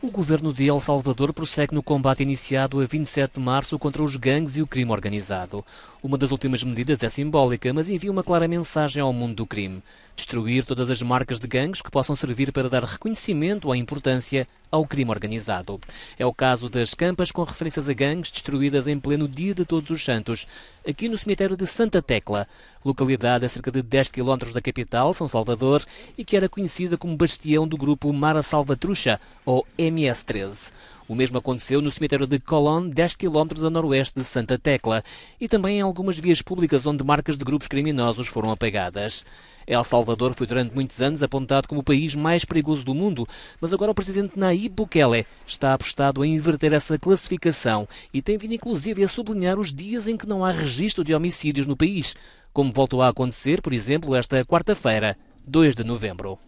O governo de El Salvador prossegue no combate iniciado a 27 de março contra os gangues e o crime organizado. Uma das últimas medidas é simbólica, mas envia uma clara mensagem ao mundo do crime: destruir todas as marcas de gangues que possam servir para dar reconhecimento à importância ao crime organizado. É o caso das campas com referências a gangues destruídas em pleno Dia de Todos os Santos, aqui no cemitério de Santa Tecla, localidade a cerca de 10 km da capital, São Salvador, e que era conhecida como bastião do grupo Mara Salvatrucha, ou MS-13. O mesmo aconteceu no cemitério de Colón, 10 km a noroeste de Santa Tecla, e também em algumas vias públicas onde marcas de grupos criminosos foram apagadas. El Salvador foi durante muitos anos apontado como o país mais perigoso do mundo, mas agora o presidente Nayib Bukele está apostado a inverter essa classificação e tem vindo inclusive a sublinhar os dias em que não há registro de homicídios no país, como voltou a acontecer, por exemplo, esta quarta-feira, 2 de novembro.